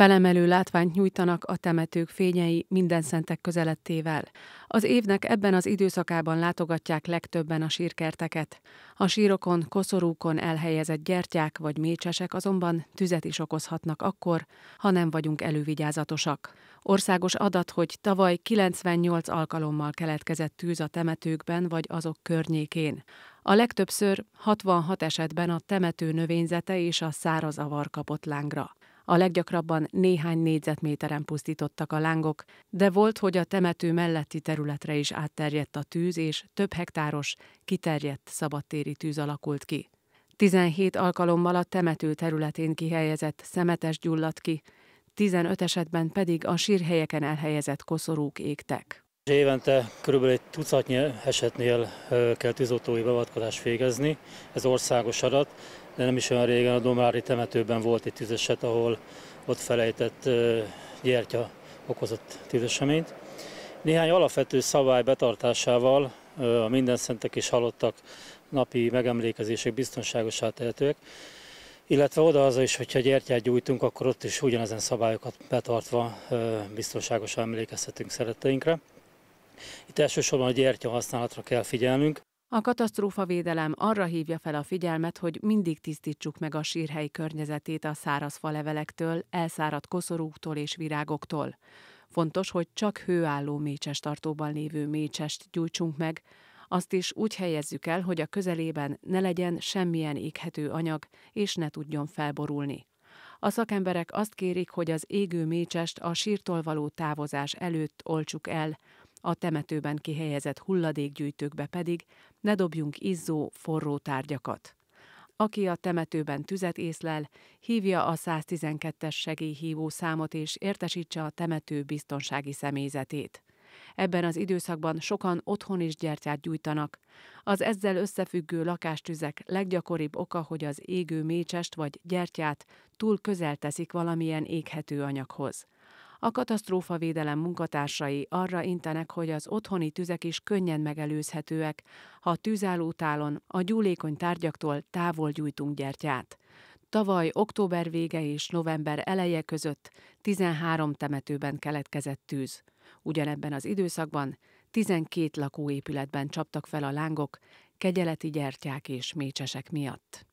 Felemelő látványt nyújtanak a temetők fényei minden szentek közelettével. Az évnek ebben az időszakában látogatják legtöbben a sírkerteket. A sírokon, koszorúkon elhelyezett gyertyák vagy mécsesek azonban tüzet is okozhatnak akkor, ha nem vagyunk elővigyázatosak. Országos adat, hogy tavaly 98 alkalommal keletkezett tűz a temetőkben vagy azok környékén. A legtöbbször 66 esetben a temető növényzete és a száraz avar kapott lángra. A leggyakrabban néhány négyzetméteren pusztítottak a lángok, de volt, hogy a temető melletti területre is átterjedt a tűz, és több hektáros, kiterjedt szabadtéri tűz alakult ki. 17 alkalommal a temető területén kihelyezett szemetes gyulladt ki, 15 esetben pedig a sírhelyeken elhelyezett koszorúk égtek. Évente kb. egy tucatnyi esetnél kell tűzoltói beavatkozást végezni, ez országos adat, de nem is olyan régen a Domári temetőben volt egy tűzeset, ahol ott felejtett gyertya okozott tűzeseményt. Néhány alapvető szabály betartásával a minden szentek és halottak napi megemlékezések biztonságosá tehetőek, illetve oda az is, hogyha gyertyát gyújtunk, akkor ott is ugyanezen szabályokat betartva biztonságosan emlékezhetünk szeretteinkre. Itt elsősorban a gyertya használatra kell figyelnünk. A katasztrófavédelem arra hívja fel a figyelmet, hogy mindig tisztítsuk meg a sírhely környezetét a száraz falevelektől, elszáradt koszorúktól és virágoktól. Fontos, hogy csak hőálló mécses tartóban lévő mécsest gyújtsunk meg, azt is úgy helyezzük el, hogy a közelében ne legyen semmilyen éghető anyag, és ne tudjon felborulni. A szakemberek azt kérik, hogy az égő mécsest a sírtól való távozás előtt olcsuk el, a temetőben kihelyezett hulladékgyűjtőkbe pedig ne dobjunk izzó, forró tárgyakat. Aki a temetőben tüzet észlel, hívja a 112-es segélyhívó számot és értesítse a temető biztonsági személyzetét. Ebben az időszakban sokan otthon is gyertyát gyújtanak. Az ezzel összefüggő lakástüzek leggyakoribb oka, hogy az égő mécsest vagy gyertyát túl közel teszik valamilyen éghető anyaghoz. A katasztrófavédelem munkatársai arra intenek, hogy az otthoni tüzek is könnyen megelőzhetőek, ha a tálon a gyúlékony tárgyaktól távol gyújtunk gyertyát. Tavaly október vége és november eleje között 13 temetőben keletkezett tűz. Ugyanebben az időszakban 12 lakóépületben csaptak fel a lángok, kegyeleti gyertyák és mécsesek miatt.